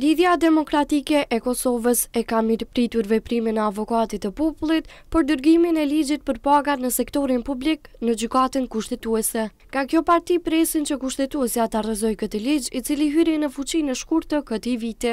Lidhja demokratike e Kosovës e ka mirë pritur veprime në avokatit të popullit për dërgimin e ligjit për pagat në sektorin publik në gjukatën kushtetuese. Ka kjo parti presin që kushtetuese të arrezoj këtë ligj i cili hyri në fuqin e shkurë të këti vite.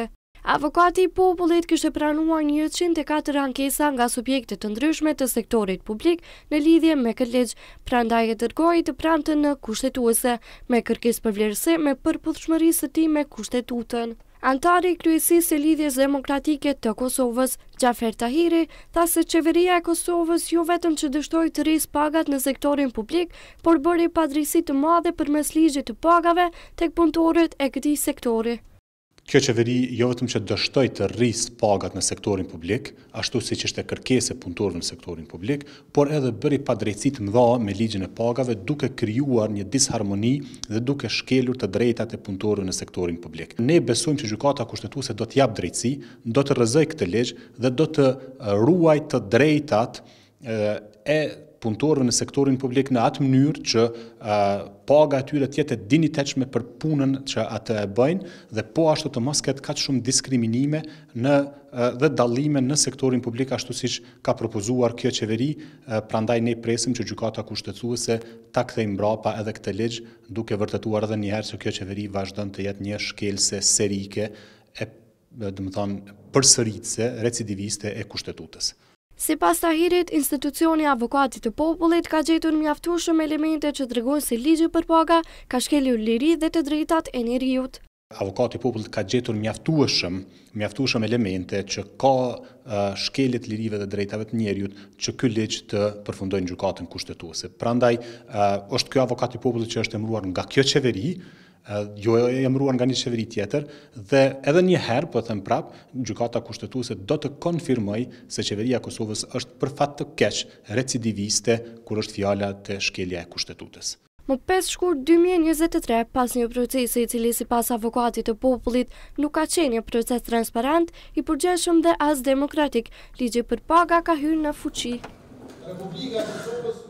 Avokati i popullit kështë pranua 104 ankesa nga subjekte të ndryshme të sektorit publik në lidhje me këtë legjë, prandaj e dërgojit të prantën në kushtetuese, me kërkis për vlerëse me përpudhshmërisë të ti me kushtetutën. Antari kryesis e lidhjes demokratike të Kosovës, Gjafer Tahiri, tha se qeveria e Kosovës jo vetëm që dështoj të rris pagat në sektorin publik, por bëri padrisit të madhe për mes ligjit të pagave të këpuntorit e këti sektori. Kjo qeveri jo vetëm që dështoj të rrisë pagat në sektorin publik, ashtu si që ishte kërkes e në sektorin publik, por edhe bëri pa drejtësit më dha me ligjën e pagave duke kryuar një disharmoni dhe duke shkelur të drejtat e në sektorin publik. Ne besojmë që gjukata kushtetu se do të japë drejtësi, do të rëzëj këtë legjë dhe do të ruaj të drejtat e punëtorëve në sektorin publik në atë mënyrë që paga atyre tjetë e dini për punën që atë e bëjnë dhe po ashtu të mos ketë të shumë diskriminime në, dhe dalime në sektorin publik ashtu si që ka propozuar kjo qeveri, prandaj ne presim që gjukata kushtetuese ta kthej mbrapa edhe këtë legjë duke vërtetuar edhe njëherë që kjo qeveri vazhdojnë të jetë një shkelse serike e dhe më thonë përsëritse recidiviste e kushtetutës. Si pas të hirit, institucioni avokatit të popullit ka gjetur shumë elemente që dregojnë se ligjë për paga ka shkelju liri dhe të drejtat e një rjutë. Avokati popullit ka gjetur mjaftushëm, mjaftushëm elemente që ka shkelit lirive dhe drejtave të njerjut që kjo leq të përfundojnë gjukatën kushtetuose. Pra ndaj, është kjo avokati popullit që është emruar nga kjo qeveri, jo e emruan nga një qeveri tjetër, dhe edhe një herë, po them prap, gjukata kushtetuse do të konfirmoj se qeveria Kosovës është për fat të keq recidiviste kur është fjala të shkelja e kushtetutës. Më pes shkur 2023, pas një procesi i cili si pas avokatit të popullit nuk ka qenë një proces transparent, i përgjeshëm dhe as demokratik, ligje për paga ka hyrë në fuqi. Republika Kosovës